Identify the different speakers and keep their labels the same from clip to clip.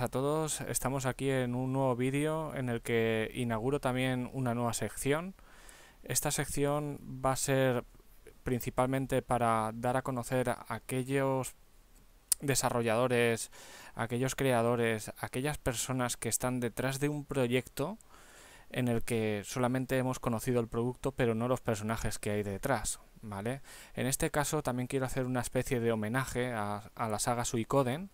Speaker 1: a todos, estamos aquí en un nuevo vídeo en el que inauguro también una nueva sección. Esta sección va a ser principalmente para dar a conocer a aquellos desarrolladores, aquellos creadores, aquellas personas que están detrás de un proyecto en el que solamente hemos conocido el producto pero no los personajes que hay detrás. ¿Vale? En este caso también quiero hacer una especie de homenaje a, a la saga Suicoden,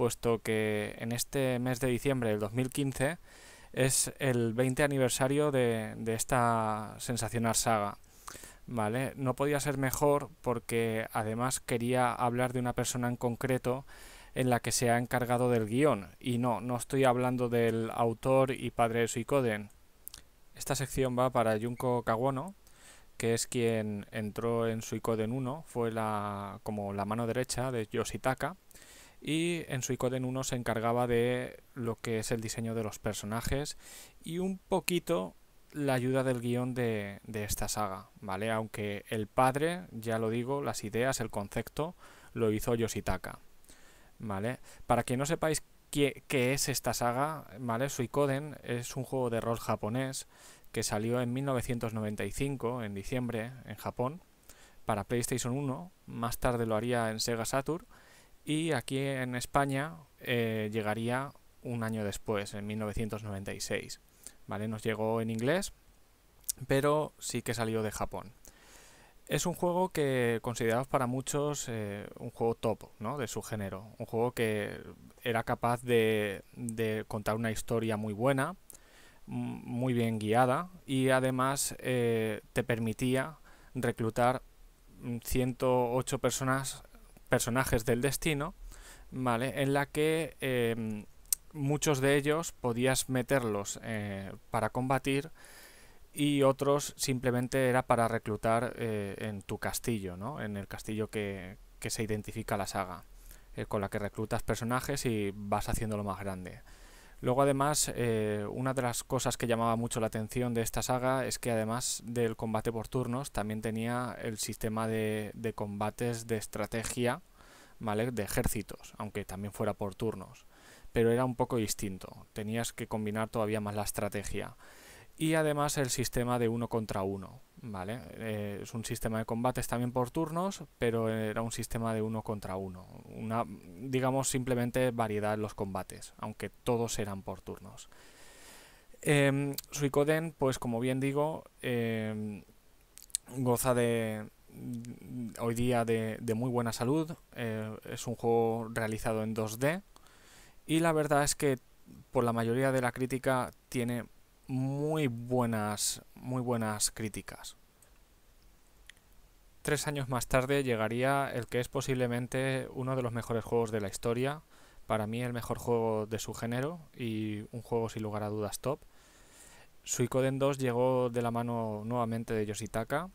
Speaker 1: puesto que en este mes de diciembre del 2015 es el 20 aniversario de, esta sensacional saga. ¿Vale? No podía ser mejor porque además quería hablar de una persona en concreto en la que se ha encargado del guión. Y no, no estoy hablando del autor y padre de Suikoden. Esta sección va para Junko Kawono, que es quien entró en Suikoden 1, fue la, como la mano derecha de Yoshitaka y en Suicoden 1 se encargaba de lo que es el diseño de los personajes y un poquito la ayuda del guión de, esta saga, ¿vale? Aunque el padre, ya lo digo, las ideas, el concepto, lo hizo Yoshitaka, ¿vale? Para que no sepáis qué, qué es esta saga, ¿vale? Suicoden es un juego de rol japonés que salió en 1995, en diciembre, en Japón, para PlayStation 1, más tarde lo haría en Sega Saturn, y aquí en España eh, llegaría un año después, en 1996. ¿Vale? Nos llegó en inglés, pero sí que salió de Japón. Es un juego que consideramos para muchos eh, un juego top ¿no? de su género. Un juego que era capaz de, contar una historia muy buena, muy bien guiada y además eh, te permitía reclutar 108 mm, personas personajes del destino, ¿vale? En la que em, muchos de ellos podías meterlos eh, para combatir y otros simplemente era para reclutar eh, en tu castillo, ¿no? En el castillo que, que se identifica la saga, eh, con la que reclutas personajes y vas haciéndolo más grande. Luego además, eh, una de las cosas que llamaba mucho la atención de esta saga es que además del combate por turnos, también tenía el sistema de, combates de estrategia, ¿vale? De ejércitos, aunque también fuera por turnos. Pero era un poco distinto, tenías que combinar todavía más la estrategia y además el sistema de uno contra uno. ¿vale? Eh, es un sistema de combates también por turnos, pero era un sistema de uno contra uno. Una, digamos, simplemente variedad en los combates, aunque todos eran por turnos. Eh, em, Suicoden, pues como bien digo, em, goza de hoy día de, de muy buena salud. Eh, es un juego realizado en 2D. Y la verdad es que por la mayoría de la crítica tiene muy buenas, muy buenas críticas. Tres años más tarde llegaría el que es posiblemente uno de los mejores juegos de la historia, para mí el mejor juego de su género y un juego sin lugar a dudas top. Suicoden 2 llegó de la mano nuevamente de Yoshitaka.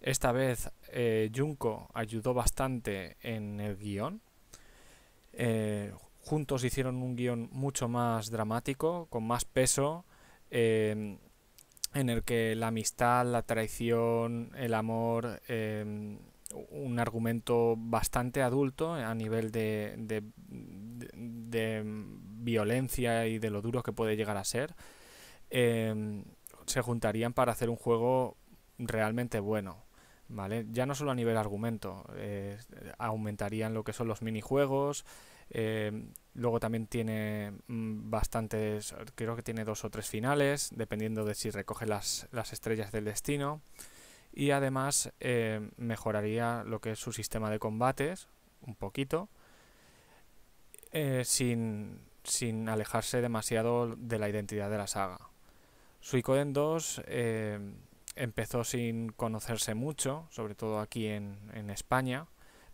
Speaker 1: Esta vez eh, Junko ayudó bastante en el guión. Eh, juntos hicieron un guión mucho más dramático, con más peso, Em, en el que la amistad, la traición, el amor, em, un argumento bastante adulto a nivel de, de, violencia y de lo duro que puede llegar a ser, em, se juntarían para hacer un juego realmente bueno. ¿Vale? Ya no solo a nivel argumento, eh, aumentarían lo que son los minijuegos, eh, luego también tiene mm, bastantes, creo que tiene dos o tres finales, dependiendo de si recoge las, estrellas del destino. Y además eh, mejoraría lo que es su sistema de combates un poquito, eh, sin, alejarse demasiado de la identidad de la saga. Suicoden 2 empezó sin conocerse mucho, sobre todo aquí en, en España,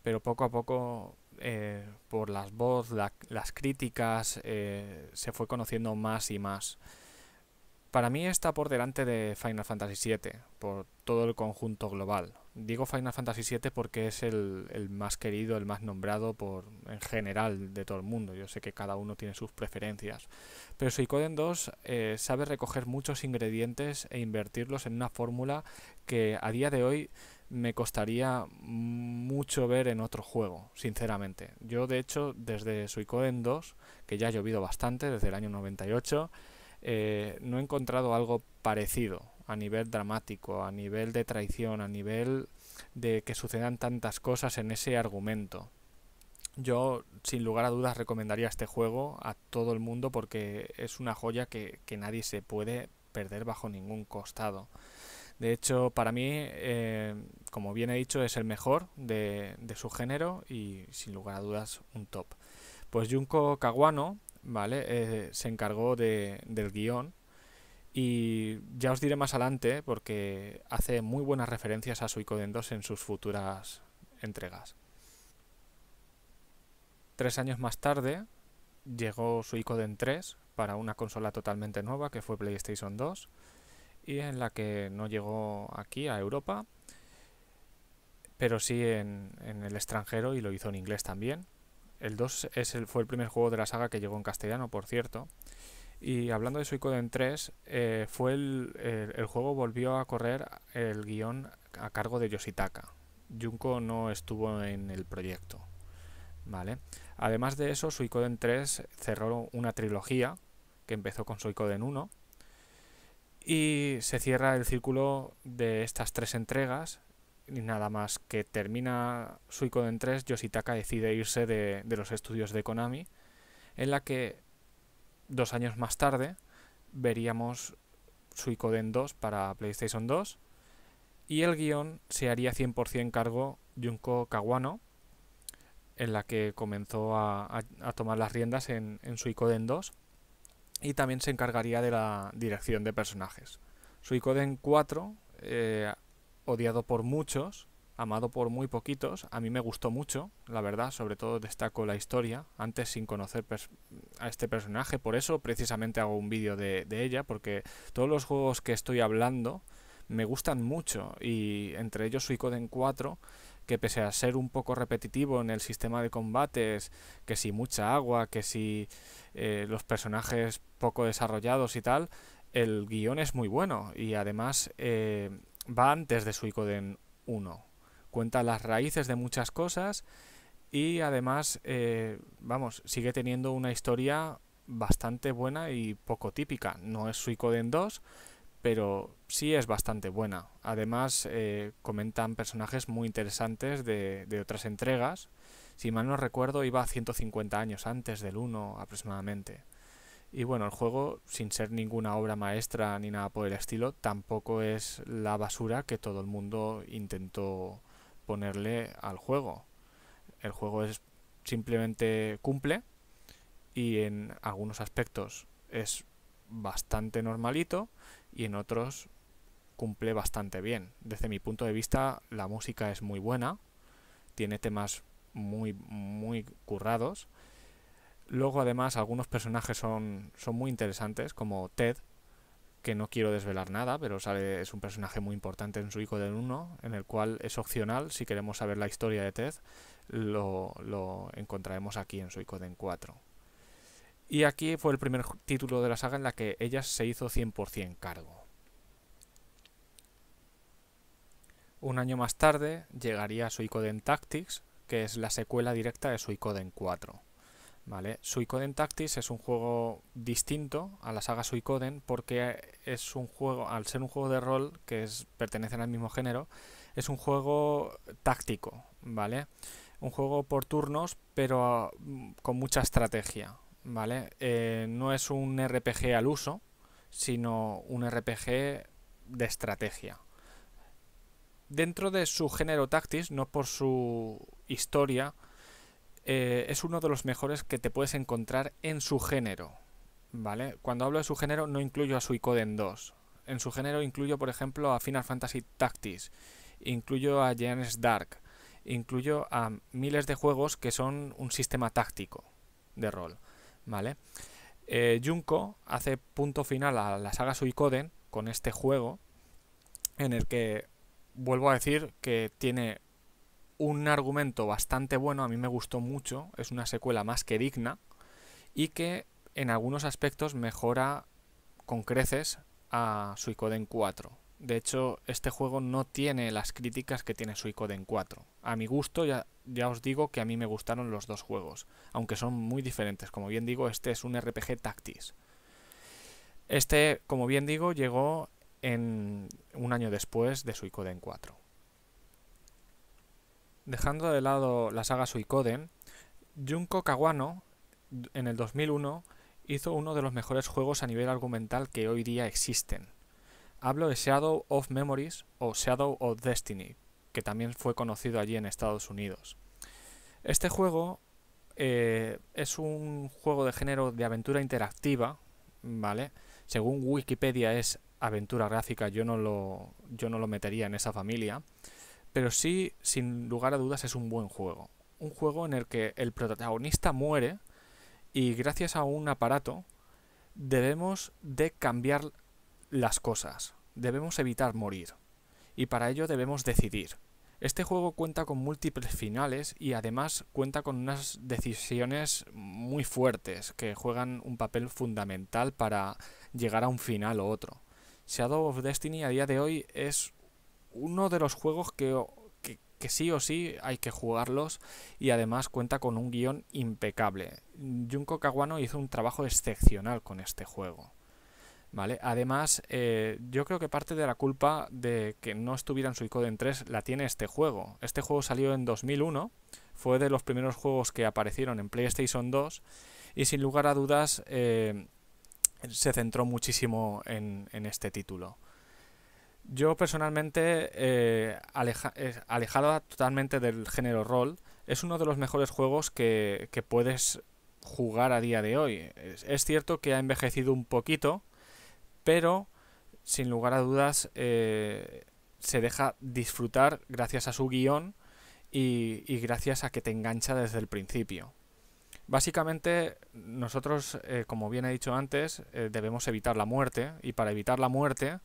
Speaker 1: pero poco a poco eh, por las voz, las críticas, eh, se fue conociendo más y más. Para mí está por delante de Final Fantasy VII, por todo el conjunto global. Digo Final Fantasy VII porque es el, más querido, el más nombrado por en general de todo el mundo. Yo sé que cada uno tiene sus preferencias. Pero Suicoden 2 eh, sabe recoger muchos ingredientes e invertirlos en una fórmula que a día de hoy me costaría mucho ver en otro juego, sinceramente. Yo, de hecho, desde Suicoden 2, que ya ha llovido bastante, desde el año 98, eh, no he encontrado algo parecido a nivel dramático, a nivel de traición, a nivel de que sucedan tantas cosas en ese argumento. Yo, sin lugar a dudas, recomendaría este juego a todo el mundo porque es una joya que, nadie se puede perder bajo ningún costado. De hecho, para mí, eh, como bien he dicho, es el mejor de, su género y sin lugar a dudas un top. Pues Junko Kawano, ¿vale? Eh, se encargó del guión y ya os diré más adelante porque hace muy buenas referencias a Suicoden 2 en sus futuras entregas. Tres años más tarde llegó Suicoden 3 para una consola totalmente nueva que fue PlayStation 2 y en la que no llegó aquí a Europa pero sí en, el extranjero y lo hizo en inglés también. El 2 es el, fue el primer juego de la saga que llegó en castellano, por cierto. Y hablando de Suicoden 3, eh, fue el, juego volvió a correr el guión a cargo de Yoshitaka. Junko no estuvo en el proyecto. ¿vale? Además de eso, Suicoden 3 cerró una trilogía que empezó con Suicoden 1. Y se cierra el círculo de estas tres entregas ni nada más que termina Suicoden 3, Yoshitaka decide irse de, los estudios de Konami, en la que dos años más tarde veríamos Suicoden 2 para PlayStation 2 y el guión se haría 100% cargo Junko Kawano, en la que comenzó a, tomar las riendas en, en, Suicoden 2 y también se encargaría de la dirección de personajes. Suicoden 4 odiado por muchos, amado por muy poquitos. A mí me gustó mucho, la verdad, sobre todo destaco la historia, antes sin conocer a este personaje, por eso precisamente hago un vídeo de, ella, porque todos los juegos que estoy hablando me gustan mucho, y entre ellos Suicoden 4, que pese a ser un poco repetitivo en el sistema de combates, que si mucha agua, que si eh, los personajes poco desarrollados y tal, el guión es muy bueno y además eh, va antes de Suicoden 1. Cuenta las raíces de muchas cosas y además, eh, vamos, sigue teniendo una historia bastante buena y poco típica. No es Suicoden 2, pero sí es bastante buena. Además, eh, comentan personajes muy interesantes de, de, otras entregas. Si mal no recuerdo, iba a 150 años antes del 1 aproximadamente. Y bueno, el juego, sin ser ninguna obra maestra ni nada por el estilo, tampoco es la basura que todo el mundo intentó ponerle al juego. El juego es simplemente cumple y en algunos aspectos es bastante normalito y en otros cumple bastante bien. Desde mi punto de vista, la música es muy buena, tiene temas muy muy currados Luego, además, algunos personajes son, son muy interesantes, como Ted, que no quiero desvelar nada, pero sale, es un personaje muy importante en su hijo 1, en el cual es opcional, si queremos saber la historia de Ted, lo, lo encontraremos aquí en Suicoden 4. Y aquí fue el primer título de la saga en la que ella se hizo 100% cargo. Un año más tarde llegaría Suicoden Tactics, que es la secuela directa de Suicoden 4. ¿vale? Suicoden Tactics es un juego distinto a la saga Suicoden porque es un juego, al ser un juego de rol que pertenece pertenecen al mismo género, es un juego táctico, ¿vale? Un juego por turnos, pero mm, con mucha estrategia, ¿vale? Eh, no es un RPG al uso, sino un RPG de estrategia. Dentro de su género Tactics, no por su historia, eh, es uno de los mejores que te puedes encontrar en su género. ¿Vale? Cuando hablo de su género no incluyo a Suicoden 2. En su género incluyo, por ejemplo, a Final Fantasy Tactics, incluyo a Giants Dark, incluyo a miles de juegos que son un sistema táctico de rol. ¿Vale? Eh, Junko hace punto final a la saga Suicoden con este juego en el que vuelvo a decir que tiene un argumento bastante bueno, a mí me gustó mucho, es una secuela más que digna y que en algunos aspectos mejora con creces a Suicoden 4. De hecho, este juego no tiene las críticas que tiene Suicoden 4. A mi gusto, ya, os digo que a mí me gustaron los dos juegos, aunque son muy diferentes. Como bien digo, este es un RPG Tactics. Este, como bien digo, llegó en un año después de Suicoden 4 dejando de lado la saga Suicoden, Junko Kawano, en el 2001, hizo uno de los mejores juegos a nivel argumental que hoy día existen. Hablo de Shadow of Memories o Shadow of Destiny, que también fue conocido allí en Estados Unidos. Este juego eh, es un juego de género de aventura interactiva, ¿vale? Según Wikipedia es aventura gráfica, yo no lo, yo no lo metería en esa familia pero sí, sin lugar a dudas, es un buen juego. Un juego en el que el protagonista muere y gracias a un aparato debemos de cambiar las cosas. Debemos evitar morir. Y para ello debemos decidir. Este juego cuenta con múltiples finales y además cuenta con unas decisiones muy fuertes que juegan un papel fundamental para llegar a un final o otro. Shadow of Destiny a día de hoy es uno de los juegos que, sí o sí hay que jugarlos y además cuenta con un guión impecable. Junko Kawano hizo un trabajo excepcional con este juego. Además, eh, yo creo que parte de la culpa de que no estuviera en Suicoden 3 la tiene este juego. Este juego salió en 2001, fue de los primeros juegos que aparecieron en PlayStation 2 y sin lugar a dudas eh, se centró muchísimo en este título yo personalmente, eh, eh, alejada totalmente del género rol, es uno de los mejores juegos que, puedes jugar a día de hoy. Es, cierto que ha envejecido un poquito, pero sin lugar a dudas eh, se deja disfrutar gracias a su guión y, gracias a que te engancha desde el principio. Básicamente nosotros, como bien he dicho antes, debemos evitar la muerte y para evitar la muerte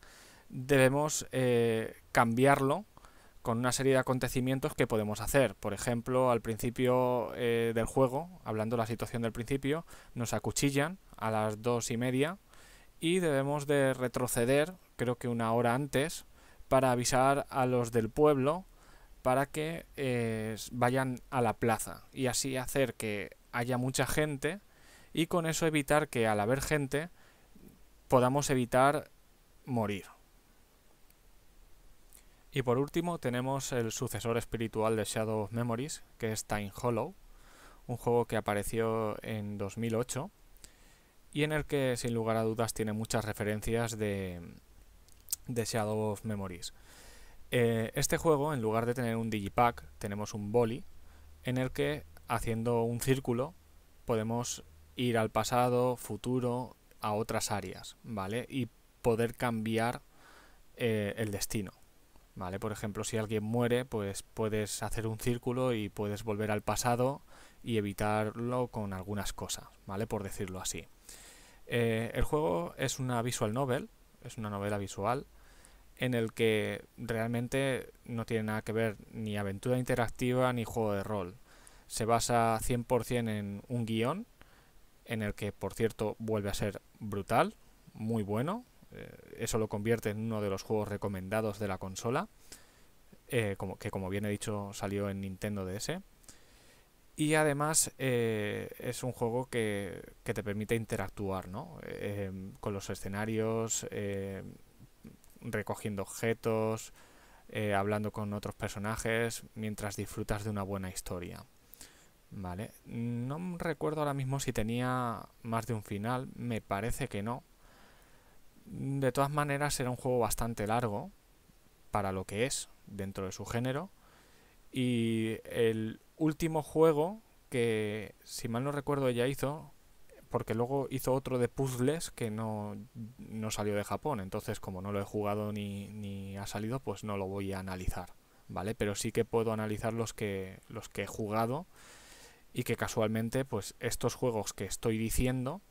Speaker 1: debemos eh, cambiarlo con una serie de acontecimientos que podemos hacer. Por ejemplo, al principio eh, del juego, hablando de la situación del principio, nos acuchillan a las dos y media y debemos de retroceder, creo que una hora antes, para avisar a los del pueblo para que eh, vayan a la plaza y así hacer que haya mucha gente y con eso evitar que al haber gente podamos evitar morir. Y por último tenemos el sucesor espiritual de Shadow of Memories, que es Time Hollow, un juego que apareció en 2008 y en el que sin lugar a dudas tiene muchas referencias de, Shadow of Memories. Eh, este juego, en lugar de tener un digipack, tenemos un boli en el que haciendo un círculo podemos ir al pasado, futuro, a otras áreas, ¿vale? Y poder cambiar eh, el destino. ¿vale? Por ejemplo, si alguien muere, pues puedes hacer un círculo y puedes volver al pasado y evitarlo con algunas cosas, ¿vale? Por decirlo así. Eh, el juego es una visual novel, es una novela visual, en el que realmente no tiene nada que ver ni aventura interactiva ni juego de rol. Se basa 100% en un guión, en el que, por cierto, vuelve a ser brutal, muy bueno, eh, eso lo convierte en uno de los juegos recomendados de la consola, eh, como, que como bien he dicho salió en Nintendo DS. Y además eh, es un juego que, te permite interactuar em, con los escenarios, em, recogiendo objetos, hablando con otros personajes, mientras disfrutas de una buena historia. Vale, no recuerdo ahora mismo si tenía más de un final, me parece que no, de todas maneras, era un juego bastante largo para lo que es dentro de su género. Y el último juego que, si mal no recuerdo, ella hizo, porque luego hizo otro de puzzles que no, no salió de Japón. Entonces, como no lo he jugado ni, ni, ha salido, pues no lo voy a analizar. ¿Vale? Pero sí que puedo analizar los que, los que he jugado y que casualmente, pues estos juegos que estoy diciendo,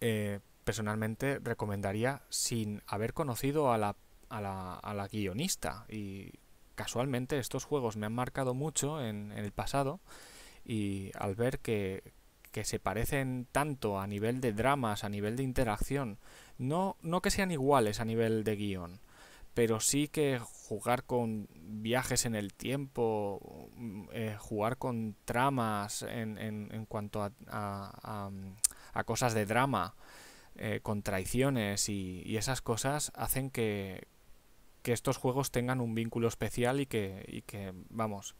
Speaker 1: eh, personalmente recomendaría sin haber conocido a la, a la, guionista. Y casualmente estos juegos me han marcado mucho en, en el pasado y al ver que, se parecen tanto a nivel de dramas, a nivel de interacción, no, no que sean iguales a nivel de guión, pero sí que jugar con viajes en el tiempo, mm, eh, jugar con tramas en, en, en cuanto a, cosas de drama, eh, con traiciones y, esas cosas hacen que, que, estos juegos tengan un vínculo especial y que, que vamos,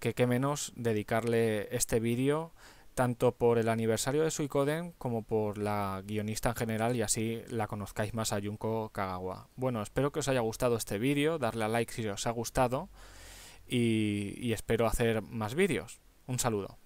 Speaker 1: que qué menos dedicarle este vídeo tanto por el aniversario de Suicoden como por la guionista en general y así la conozcáis más a Junko Kagawa. Bueno, espero que os haya gustado este vídeo, darle a like si os ha gustado y espero hacer más vídeos. Un saludo.